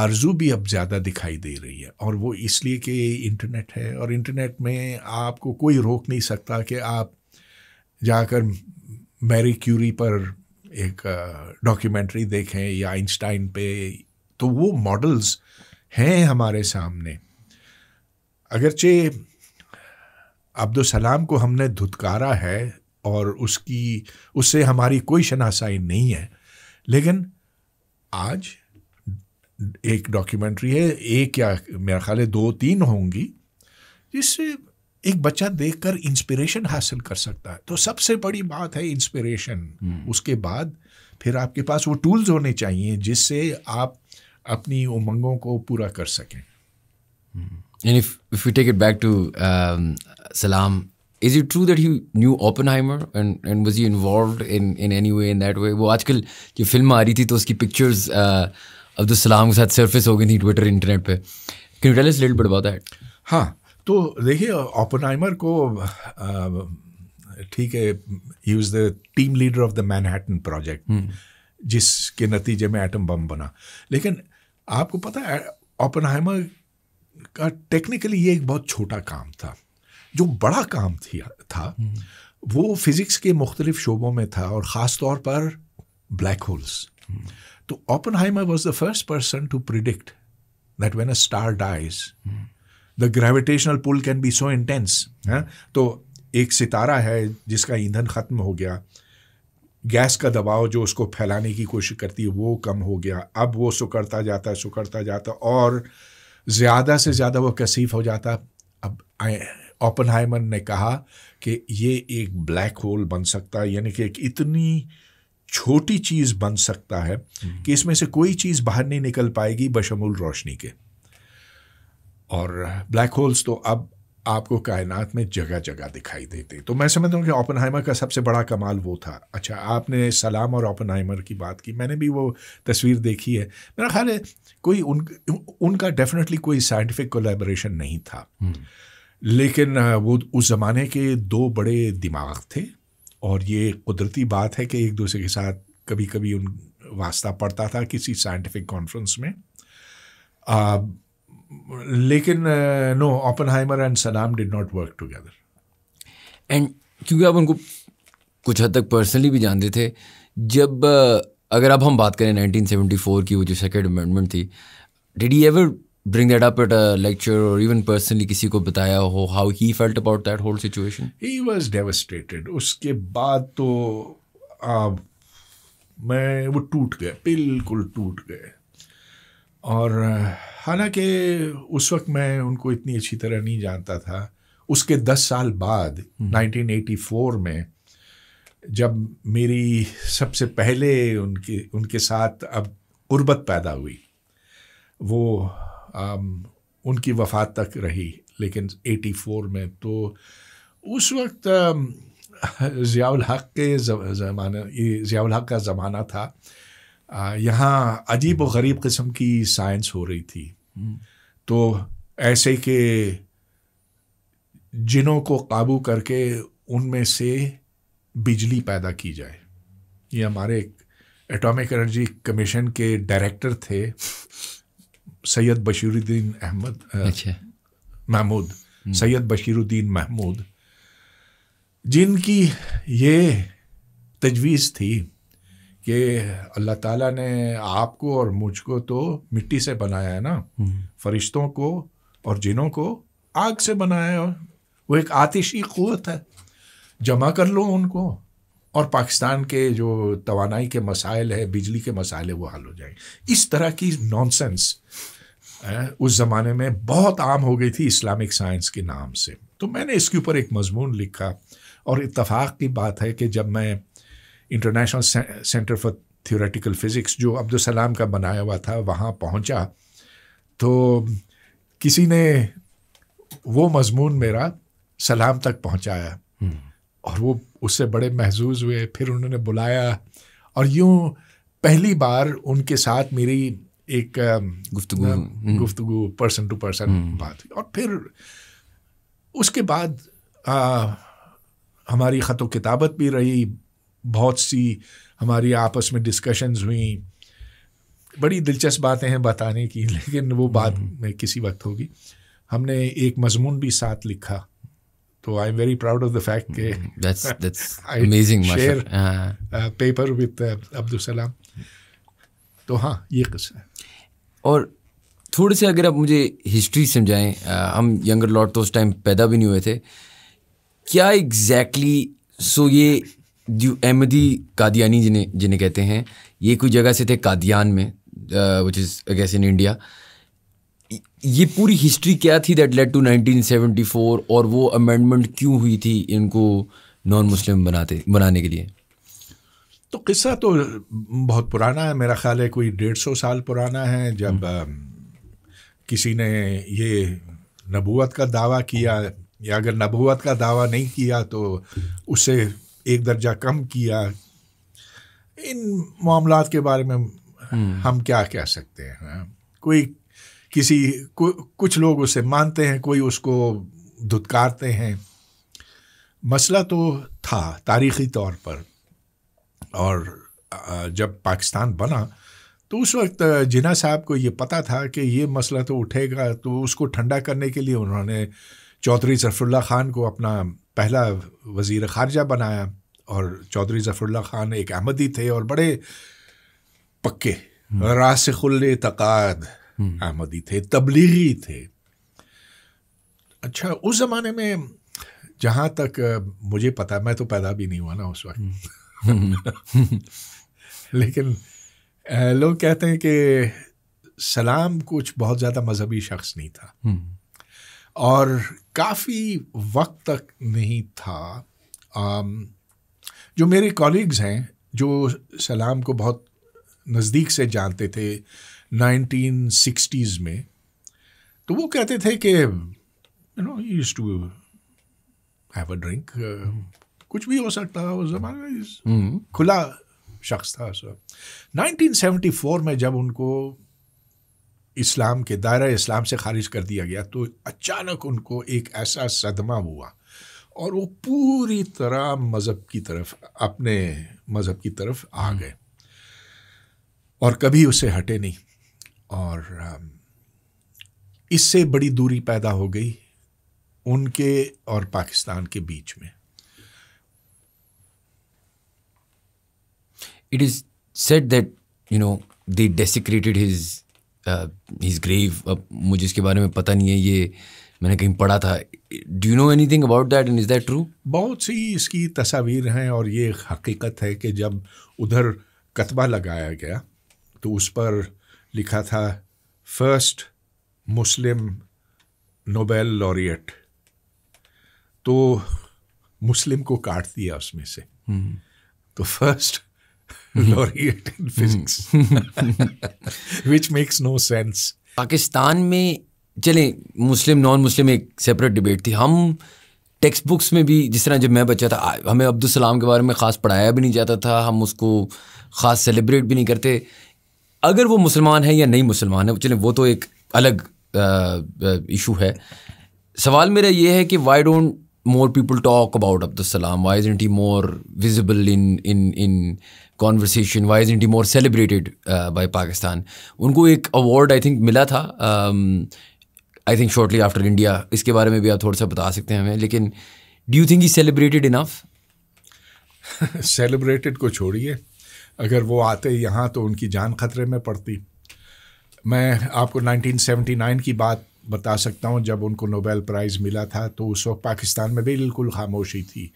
आरजू भी अब ज़्यादा दिखाई दे रही है और वो इसलिए कि इंटरनेट है और इंटरनेट में आपको कोई रोक नहीं सकता कि आप जाकर मैरी क्यूरी पर एक डॉक्यूमेंट्री देखें या आइंस्टाइन पे तो वो मॉडल्स हैं हमारे सामने अगरचे सलाम को हमने धुतकारा है और उसकी उससे हमारी कोई शनासाई नहीं है लेकिन आज एक डॉक्यूमेंट्री है एक या मेरा ख्याल दो तीन होंगी जिससे एक बच्चा देखकर इंस्पिरेशन हासिल कर सकता है तो सबसे बड़ी बात है इंस्पिरेशन हम्म। उसके बाद फिर आपके पास वो टूल्स होने चाहिए जिससे आप अपनी उमंगों को पूरा कर सकें हम्म। And if, if we take it back to um, Salam, is it true that he knew Oppenheimer and, and was he involved in, in any way in that way? वो आजकल जो फिल्म आ रही थी तो उसकी पिक्चर्स अब्दुल सलाम के साथ सर्फिस हो गई थी ट्विटर इंटरनेट पर can you tell us little bit about that हाँ तो देखिए ओपनाइमर को ठीक है he was the team leader of the Manhattan project जिसके नतीजे में एटम बम बना लेकिन आपको पता है ओपनहाइमर का टेक्निकली ये एक बहुत छोटा काम था जो बड़ा काम थी, था हम्म। वो फिज़िक्स के मुख्तलिफ शोबों में था और ख़ास तौर पर ब्लैक होल्स हम्म। तो Oppenheimer was the first person to predict that when a star dies the gravitational pull can be so intense है तो एक सितारा है जिसका ईंधन ख़त्म हो गया गैस का दबाव जो उसको फैलाने की कोशिश करती है वो कम हो गया अब वो सुकड़ता जाता सुकड़ता जाता और ज़्यादा से ज़्यादा वो कसीफ हो जाता अब ओपन हाइमन ने कहा कि ये एक ब्लैक होल बन सकता है यानी कि एक इतनी छोटी चीज़ बन सकता है हम्म। कि इसमें से कोई चीज़ बाहर नहीं निकल पाएगी बशमूल रोशनी के और ब्लैक होल्स तो अब आपको कायनात में जगह जगह दिखाई देते तो मैं समझता हूँ कि ओपन का सबसे बड़ा कमाल वो था अच्छा आपने सलाम और ओपन की बात की मैंने भी वो तस्वीर देखी है मेरा ख्याल है कोई उन उनका डेफिनेटली कोई साइंटिफिक कोलेबोरेशन नहीं था हम्म। लेकिन वो उस ज़माने के दो बड़े दिमाग थे और ये कुदरती बात है कि एक दूसरे के साथ कभी कभी उन वास्ता पड़ता था किसी साइंटिफिक कॉन्फ्रेंस में आ, लेकिन no Oppenheimer and Salam did not work together and क्योंकि आप उनको कुछ हद तक पर्सनली भी जानते थे जब uh, अगर अब हम बात करें 1974 की वो जो सेकेंड अमेंडमेंट थी did he ever bring that up at a lecture और इवन पर्सनली किसी को बताया हो how he felt about that whole situation he was devastated उसके बाद तो आ, uh, मैं वो टूट गए बिल्कुल टूट गए और हालांकि उस वक्त मैं उनको इतनी अच्छी तरह नहीं जानता था उसके दस साल बाद 1984 हम्म। में जब मेरी सबसे पहले उनके उनके साथ अब उर्बत पैदा हुई वो आम, उनकी वफात तक रही लेकिन 84 में तो उस वक्त आम, ज़ियाउल हक के जमाने ज़ियाउल हक का ज़माना था यहाँ अजीब और गरीब किस्म की साइंस हो रही थी हम्म। तो ऐसे के जिनों को काबू करके उनमें से बिजली पैदा की जाए ये हमारे एटॉमिक एनर्जी कमीशन के डायरेक्टर थे सैयद बशीरुद्दीन अहमद अच्छा। महमूद हम्म। सैयद बशीरुद्दीन महमूद जिनकी ये तजवीज़ थी कि अल्लाह ताला ने आपको और मुझको तो मिट्टी से बनाया है ना हम्म। फरिश्तों को और जिनों को आग से बनाया है वो एक आतिशी क़ुत है जमा कर लो उनको और पाकिस्तान के जो तोानाई के मसाइल है बिजली के मसाइल है वो हल हो जाएंगे इस तरह की नॉनसेंस उस ज़माने में बहुत आम हो गई थी इस्लामिक साइंस के नाम से तो मैंने इसके ऊपर एक मजमून लिखा और इतफ़ाक़ की बात है कि जब मैं international centre for theoretical physics जो अब्दुलसलाम का बनाया हुआ था वहाँ पहुँचा तो किसी ने वो मजमून मेरा सलाम तक पहुँचाया हम्म। और वो उससे बड़े महजूज हुए फिर उन्होंने बुलाया और यूँ पहली बार उनके साथ मेरी एक गुफ्तु गुफ्तु hmm. Person to person hmm. बात हुई और फिर उसके बाद आ, हमारी ख़त किताबत भी रही बहुत सी हमारी आपस में डिस्कशंस हुई बड़ी दिलचस्प बातें हैं बताने की लेकिन वो बात हम्म। में किसी वक्त होगी हमने एक मजमून भी साथ लिखा तो I am very proud of the fact के amazing share paper with Abdul Salam तो हाँ ये किस्सा है और थोड़े से अगर आप मुझे हिस्ट्री समझाएं uh, हम यंगर लॉर्ड तो उस टाइम पैदा भी नहीं हुए थे क्या एग्जैक्टली exactly, सो ये जो अहमदी कादियानी जिन्हें जिन्हें कहते हैं ये कोई जगह से थे कादियान में विच इज़ गैस इन इंडिया ये पूरी हिस्ट्री क्या थी दैट लेड टू 1974 और वो अमेंडमेंट क्यों हुई थी इनको नॉन मुस्लिम बनाते बनाने के लिए तो किस्सा तो बहुत पुराना है मेरा ख्याल है कोई डेढ़ सौ साल पुराना है जब आ, हम्म। um, किसी ने ये नबूत का दावा किया या अगर नबूत का दावा नहीं किया तो उससे एक दर्जा कम किया इन मामला के बारे में हम्म। हम क्या कह सकते हैं हाँ? कोई किसी को, कुछ लोग उसे मानते हैं कोई उसको धुतकारते हैं मसला तो था तारीखी तौर पर और जब पाकिस्तान बना तो उस वक्त जिना साहब को ये पता था कि ये मसला तो उठेगा तो उसको ठंडा करने के लिए उन्होंने चौधरी सरफुल्ला खान को अपना पहला वज़ी ख़ारजा बनाया और चौधरी ज़फ़रुल्ला ख़ान एक अहमदी थे और बड़े पक्के हम्म। रासखुल तकाद हम्म। अहमदी थे तबलीगी थे अच्छा उस ज़माने में जहाँ तक मुझे पता मैं तो पैदा भी नहीं हुआ ना उस वक्त हम्म। लेकिन लोग कहते हैं कि सलाम कुछ बहुत ज़्यादा मजहबी शख्स नहीं था और काफ़ी वक्त तक नहीं था आम, जो मेरे कॉलीग्स हैं जो सलाम को बहुत नज़दीक से जानते थे 1960s में तो वो कहते थे कि you know use to have a drink कुछ भी हो सकता है उस जमाने हम्म। खुला शख्स था सर 1974 में जब उनको इस्लाम के दायरा इस्लाम से खारिज कर दिया गया तो अचानक उनको एक ऐसा सदमा हुआ और वो पूरी तरह मज़हब की तरफ अपने मज़हब की तरफ आ हम्म। गए और कभी उसे हटे नहीं और इससे बड़ी दूरी पैदा हो गई उनके और पाकिस्तान के बीच में it is said that you know they desecrated his his grave अब मुझे इसके बारे में पता नहीं है ये मैंने कहीं पढ़ा था do you know anything about that is that true बहुत सी इसकी तस्वीर हैं और ये हकीकत है कि जब उधर कतबा लगाया गया तो उस पर लिखा था फर्स्ट मुस्लिम नोबेल लॉरिएट तो मुस्लिम को काट दिया उसमें से हम्म। तो first laureate in physics, hmm. which makes no sense. Pakistan में चले मुस्लिम नॉन मुस्लिम एक सेपरेट डिबेट थी हम टेक्स्ट बुक्स में भी जिस तरह जब मैं बच्चा था हमें अब्दुल सलाम के बारे में ख़ास पढ़ाया भी नहीं जाता था हम उसको ख़ास सेलिब्रेट भी नहीं करते अगर वो मुसलमान है या नहीं मुसलमान है चले वो तो एक अलग इशू है सवाल मेरा ये है कि why don't more people talk about Abdul why isn't he more visible in in in conversation why isn't more celebrated by Pakistan उनको एक अवार्ड आई थिंक मिला था I think shortly after India इसके बारे में भी आप थोड़ा सा बता सकते हैं हमें लेकिन do you think he celebrated enough celebrated को छोड़िए अगर वो आते यहाँ तो उनकी जान खतरे में पड़ती मैं आपको 1979 की बात बता सकता हूँ जब उनको नोबेल प्राइज़ मिला था तो उस वक्त पाकिस्तान में भी बिल्कुल खामोशी थी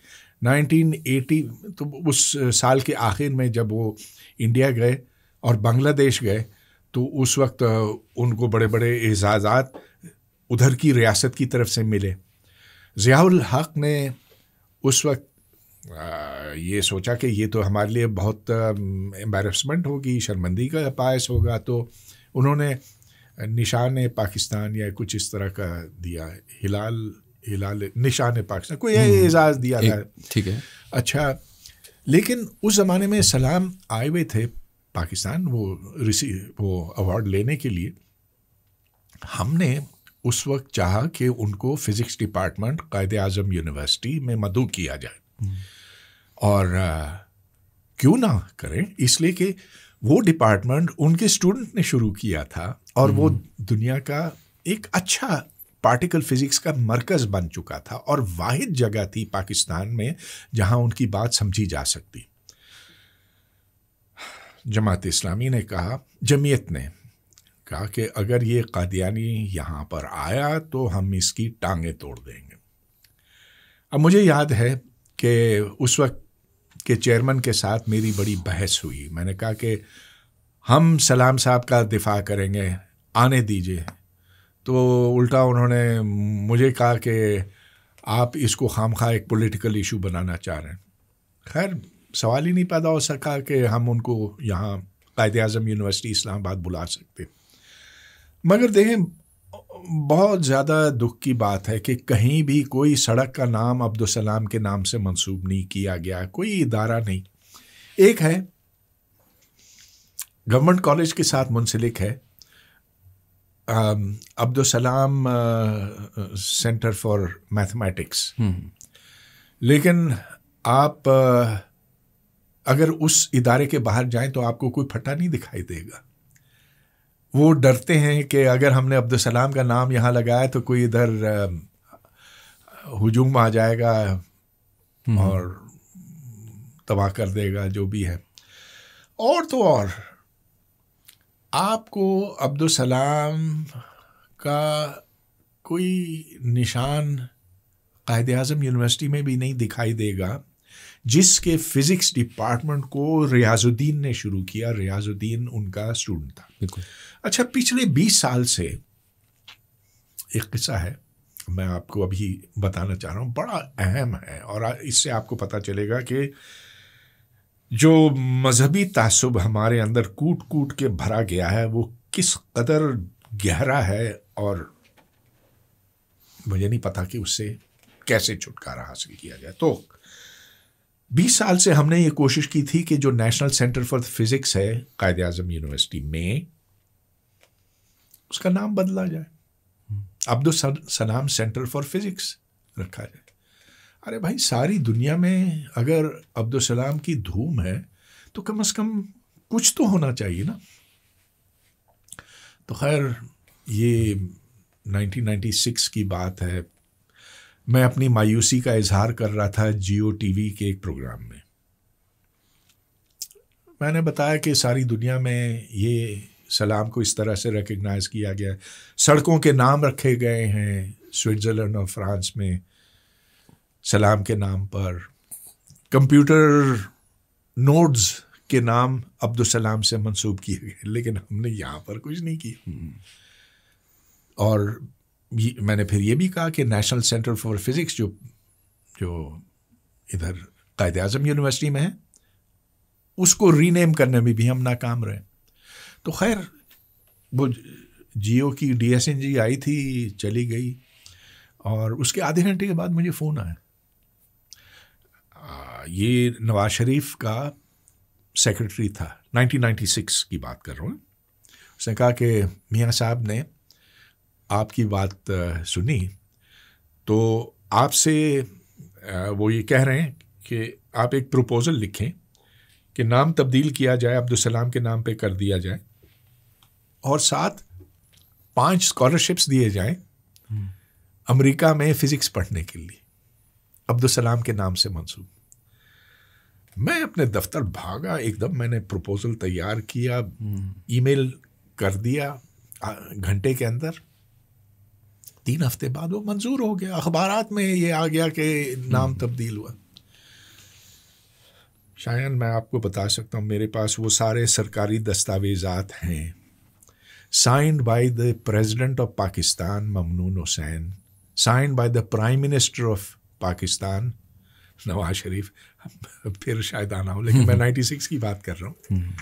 1980 तो उस साल के आखिर में जब वो इंडिया गए और बांग्लादेश गए तो उस वक्त उनको बड़े बड़े एजाज़ात उधर की रियासत की तरफ से मिले ज़ियाउल हक ने उस वक्त ये सोचा कि ये तो हमारे लिए बहुत एम्बेरसमेंट होगी शर्मंदी का पायस होगा तो उन्होंने निशान पाकिस्तान या कुछ इस तरह का दिया हिलाल हिलाल निशान पाकिस्तान को यह हम्म। एजाज़ दिया था ठीक है अच्छा लेकिन उस ज़माने में सलाम आए हुए थे पाकिस्तान वो रिसी वो अवार्ड लेने के लिए हमने उस वक्त चाहा कि उनको फिज़िक्स डिपार्टमेंट कायद अजम यूनिवर्सिटी में मदू किया जाए हम्म। और क्यों ना करें इसलिए कि वो डिपार्टमेंट उनके स्टूडेंट ने शुरू किया था और वो हम्म। दुनिया का एक अच्छा पार्टिकल फिजिक्स का मरकज बन चुका था और वाहिद जगह थी पाकिस्तान में जहां उनकी बात समझी जा सकती जमात इस्लामी ने कहा जमीयत ने कहा कि अगर ये कादियानी यहाँ पर आया तो हम इसकी टांगें तोड़ देंगे अब मुझे याद है कि उस वक्त के चेयरमैन के साथ मेरी बड़ी बहस हुई मैंने कहा कि हम सलाम साहब का दिफा करेंगे आने दीजिए तो उल्टा उन्होंने मुझे कहा कि आप इसको खाम खा एक पोलिटिकल इशू बनाना चाह रहे हैं खैर सवाल ही नहीं पैदा हो सका कि हम उनको यहाँ कायद अजम यूनिवर्सिटी इस्लामाबाद बुला सकते मगर देखें बहुत ज़्यादा दुख की बात है कि कहीं भी कोई सड़क का नाम अब्दुलसलाम के नाम से मंसूब नहीं किया गया कोई इदारा नहीं एक है गवर्नमेंट कॉलेज के साथ मुंसलिक है अब्दुल सलाम सेंटर फॉर मैथमेटिक्स लेकिन आप uh, अगर उस इदारे के बाहर जाएं तो आपको कोई फटा नहीं दिखाई देगा वो डरते हैं कि अगर हमने अब्दुल सलाम का नाम यहाँ लगाया तो कोई इधर हजूम um, हुजूम आ जाएगा हम्म। और तबाह कर देगा जो भी है और तो और आपको अब्दुल सलाम का कोई निशान कायद अजम यूनिवर्सिटी में भी नहीं दिखाई देगा जिसके फिज़िक्स डिपार्टमेंट को रियाजुद्दीन ने शुरू किया रियाजुद्दीन उनका स्टूडेंट था बिल्कुल अच्छा पिछले बीस साल से एक किस्सा है मैं आपको अभी बताना चाह रहा हूँ बड़ा अहम है और इससे आपको पता चलेगा कि जो मजहबी तसब हमारे अंदर कूट कूट के भरा गया है वो किस कदर गहरा है और मुझे नहीं पता कि उससे कैसे छुटकारा हासिल किया जाए तो 20 साल से हमने ये कोशिश की थी कि जो नेशनल सेंटर फॉर फिज़िक्स है कायद आजम यूनिवर्सिटी में उसका नाम बदला जाए Abdul Salam centre for physics रखा जाए अरे भाई सारी दुनिया में अगर अब्दुलसलाम की धूम है तो कम से कम कुछ तो होना चाहिए ना तो खैर ये 1996 की बात है मैं अपनी मायूसी का इजहार कर रहा था जियो टीवी के एक प्रोग्राम में मैंने बताया कि सारी दुनिया में ये सलाम को इस तरह से रिकग्नाइज़ किया गया सड़कों के नाम रखे गए हैं स्विट्ज़रलैंड और फ्रांस में सलाम के नाम पर कंप्यूटर नोड्स के नाम अब्दुल सलाम से मंसूब किए गए लेकिन हमने यहाँ पर कुछ नहीं किया और मैंने फिर ये भी कहा कि नेशनल सेंटर फॉर फिज़िक्स जो जो इधर कायद अजम यूनिवर्सिटी में है उसको रीनेम करने में भी हम नाकाम रहे तो खैर वो जियो की डी आई थी चली गई और उसके आधे घंटे के बाद मुझे फ़ोन आया ये नवाज शरीफ का सेक्रेटरी था 1996 की बात कर रहा हूँ उसने कहा कि मियाँ साहब ने आपकी बात सुनी तो आपसे वो ये कह रहे हैं कि आप एक प्रपोज़ल लिखें कि नाम तब्दील किया जाए अब्दुलसलाम के नाम पे कर दिया जाए और साथ पांच स्कॉलरशिप्स दिए जाएं हम्म। अमेरिका में फ़िज़िक्स पढ़ने के लिए अब्दुलसलाम के नाम से मंसूब मैं अपने दफ्तर भागा एकदम मैंने प्रपोजल तैयार किया ईमेल हम्म। कर दिया घंटे के अंदर तीन हफ्ते बाद वो मंजूर हो गया अखबार में ये आ गया कि नाम हम्म। तब्दील हुआ शायन मैं आपको बता सकता हूँ मेरे पास वो सारे सरकारी दस्तावेजात हैं signed by the president of Pakistan Mamnoon Hussain signed by the prime minister of Pakistan Nawaz Sharif फिर शायद आना हो लेकिन मैं 96 हम्म। की बात कर रहा हूँ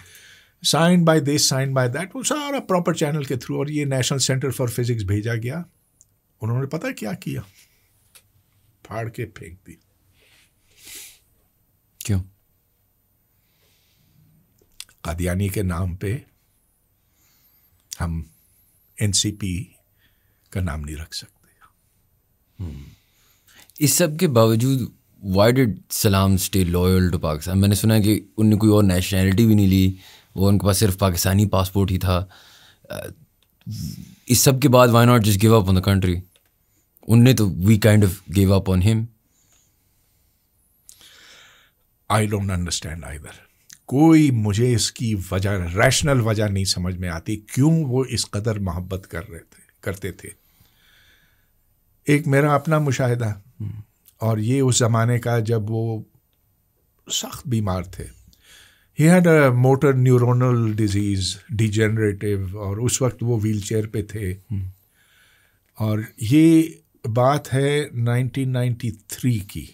sign by this sign by that वो सारा प्रॉपर चैनल के थ्रू और ये नेशनल सेंटर फॉर फिजिक्स भेजा गया उन्होंने पता है क्या किया फाड़ के फेंक दिया क्यों कादियानी के नाम पे हम एनसीपी का नाम नहीं रख सकते हम्म। इस सब के बावजूद why did Salam stay loyal to Pakistan मैंने सुना कि उनने कोई और नेशनैलिटी भी नहीं ली वो उनके पास सिर्फ पाकिस्तानी पासपोर्ट ही था इस सब के बाद why not just give up on the country उनने तो we kind of give up on him I don't understand either कोई मुझे इसकी वजह रैशनल वजह नहीं समझ में आती क्यों वो इस कदर मोहब्बत कर रहे थे करते थे एक मेरा अपना मुशाह और ये उस ज़माने का जब वो सख्त बीमार थे he had a motor neuronal disease degenerative और उस वक्त वो व्हील चेयर पर थे हम्म। और ये बात है 1993 की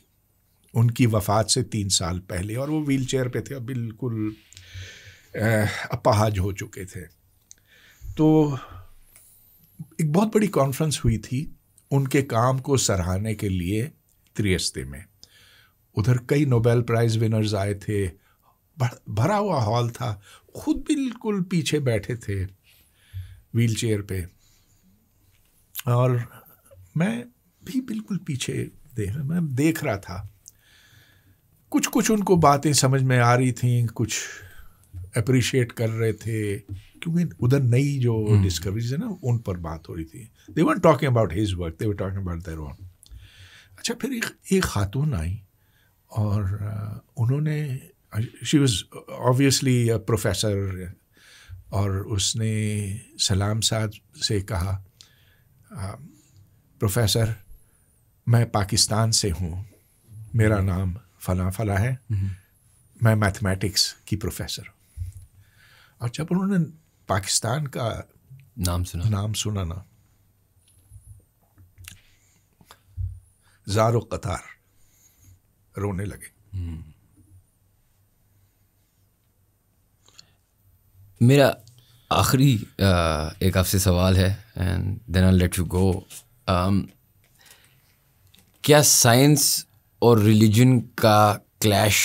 उनकी वफात से तीन साल पहले और वो व्हील चेयर पर थे और बिल्कुल अपहाज हो चुके थे तो एक बहुत बड़ी कॉन्फ्रेंस हुई थी उनके काम को सराहने के लिए त्रियस्ते में उधर कई नोबेल प्राइज़ विनर्स आए थे भरा हुआ हॉल था खुद बिल्कुल पीछे बैठे थे व्हीलचेयर पे और मैं भी बिल्कुल पीछे देख रहा मैं देख रहा था कुछ कुछ उनको बातें समझ में आ रही थी कुछ अप्रिशिएट कर रहे थे क्योंकि उधर नई जो डिस्कवरीज हम्म। है ना उन पर बात हो रही थी they were talking about his work they were talking about their own अच्छा फिर एक एक खातून आई और उन्होंने शी वॉज ऑबियसली प्रोफेसर और उसने सलाम साहब से कहा प्रोफेसर मैं पाकिस्तान से हूँ मेरा नाम फला फला है मैं मैथमेटिक्स की प्रोफेसर और जब उन्होंने पाकिस्तान का नाम सुना नाम सुना ना जारो कतार रोने लगे मेरा आखिरी एक आपसे सवाल है and then I let you go क्या साइंस और रिलीजन का क्लैश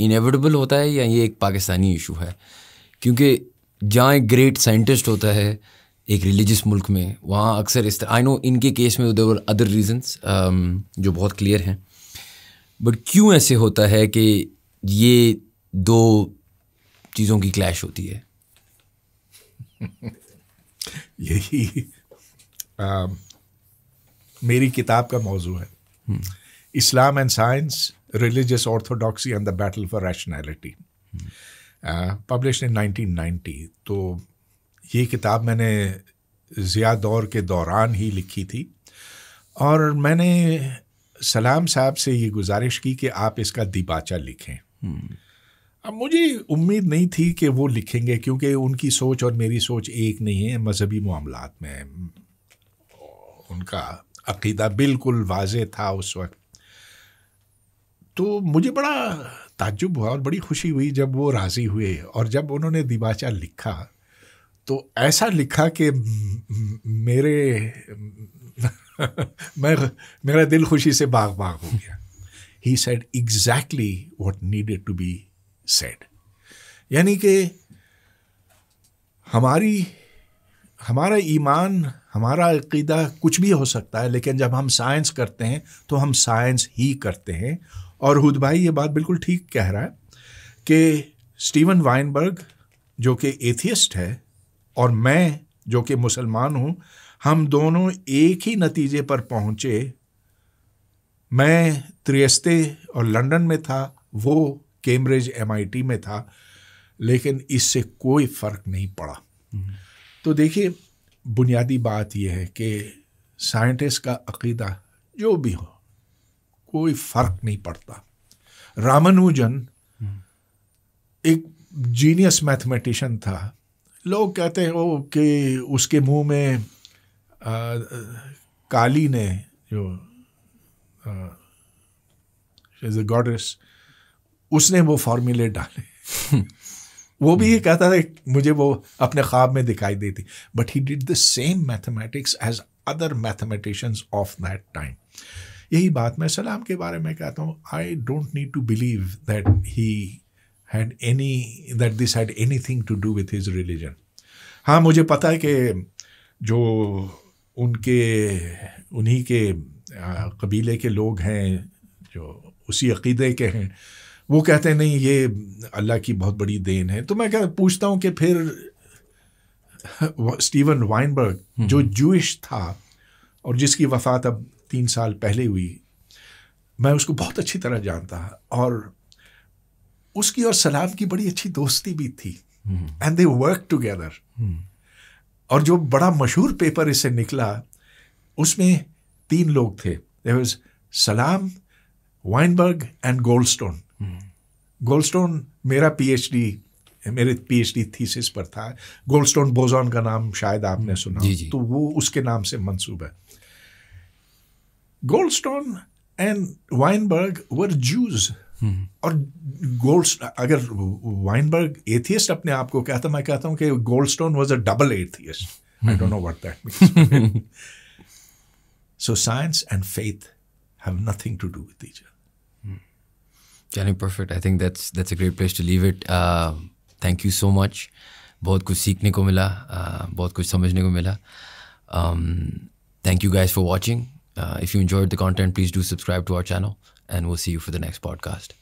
इनेविटेबल होता है या ये एक पाकिस्तानी इशू है क्योंकि जहाँ एक ग्रेट साइंटिस्ट होता है एक रिलीजियस मुल्क में वहाँ अक्सर इस तरह आई नो इनके केस में देवर अदर रीजन्स जो बहुत क्लियर हैं बट क्यों ऐसे होता है कि ये दो चीज़ों की क्लैश होती है यही आ, um, मेरी किताब का मौजू है Islam and science religious orthodoxy and the battle for rationality publish in 1990. तो ये किताब मैंने ज़िया दौर के दौरान ही लिखी थी और मैंने सलाम साहब से ये गुजारिश की कि आप इसका दीपाचा लिखें हम्म। अब मुझे उम्मीद नहीं थी कि वो लिखेंगे क्योंकि उनकी सोच और मेरी सोच एक नहीं है मजहबी मामला में उनका अकीदा बिल्कुल वाज था उस वक्त तो मुझे बड़ा ताजुब हुआ और बड़ी खुशी हुई जब वो राज़ी हुए और जब उन्होंने दीबाचा लिखा तो ऐसा लिखा कि मेरे मैं मेरा दिल खुशी से बाग बाग हो गया he said exactly what needed to be said यानी कि हमारी हमारा ईमान हमारा अकीदा कुछ भी हो सकता है लेकिन जब हम साइंस करते हैं तो हम साइंस ही करते हैं और हुद भाई ये बात बिल्कुल ठीक कह रहा है कि स्टीवन वाइनबर्ग जो कि एथियस्ट है और मैं जो कि मुसलमान हूं हम दोनों एक ही नतीजे पर पहुंचे मैं त्रियस्ते और लंदन में था वो कैम्ब्रिज एमआईटी में था लेकिन इससे कोई फ़र्क नहीं पड़ा तो देखिए बुनियादी बात यह है कि साइंटिस्ट का अकीदा जो भी हो कोई फ़र्क नहीं पड़ता रामानुजन हम्म। एक जीनियस मैथमेटिशियन था लोग कहते हो कि उसके मुंह में आ, काली ने जो एज ए गॉडेस उसने वो फॉर्मूले डाले वो भी ये कहता था मुझे वो अपने ख्वाब में दिखाई देती but he did the same mathematics as other mathematicians of that time यही बात मैं सलाम के बारे में कहता हूँ I don't need to believe that he had any that this had thing to do with his religion हाँ मुझे पता है कि जो उनके उन्हीं के कबीले के लोग हैं जो उसी अकीदे के हैं वो कहते हैं नहीं ये अल्लाह की बहुत बड़ी देन है तो मैं क्या पूछता हूँ कि फिर स्टीवन वाइनबर्ग हम्म। जो जूश था और जिसकी वफात अब तीन साल पहले हुई मैं उसको बहुत अच्छी तरह जानता और उसकी और सलाम की बड़ी अच्छी दोस्ती भी थी एंड दे वर्क टुगेदर और जो बड़ा मशहूर पेपर इससे निकला उसमें तीन लोग थे was Salam Weinberg and Goldstone hmm. Goldstone मेरा पीएचडी मेरे पीएचडी थीसिस पर था गोल्डस्टोन बोजॉन का नाम शायद आपने हम्म। सुना जी जी. तो वो उसके नाम से मंसूब है Goldstone and Weinberg were Jews hmm. और गोल्ड अगर वाइनबर्ग एथियस्ट अपने आप को कहता मैं कहता हूँ कि Goldstone was a double atheist I don't know what that so science and faith have nothing to do with टीचर चलिए perfect I think that's that's a great place to leave it thank you so much बहुत कुछ सीखने को मिला uh, बहुत कुछ समझने को मिला thank you guys for watching if you enjoy the content please do subscribe to our channel and we'll see you for the next podcast.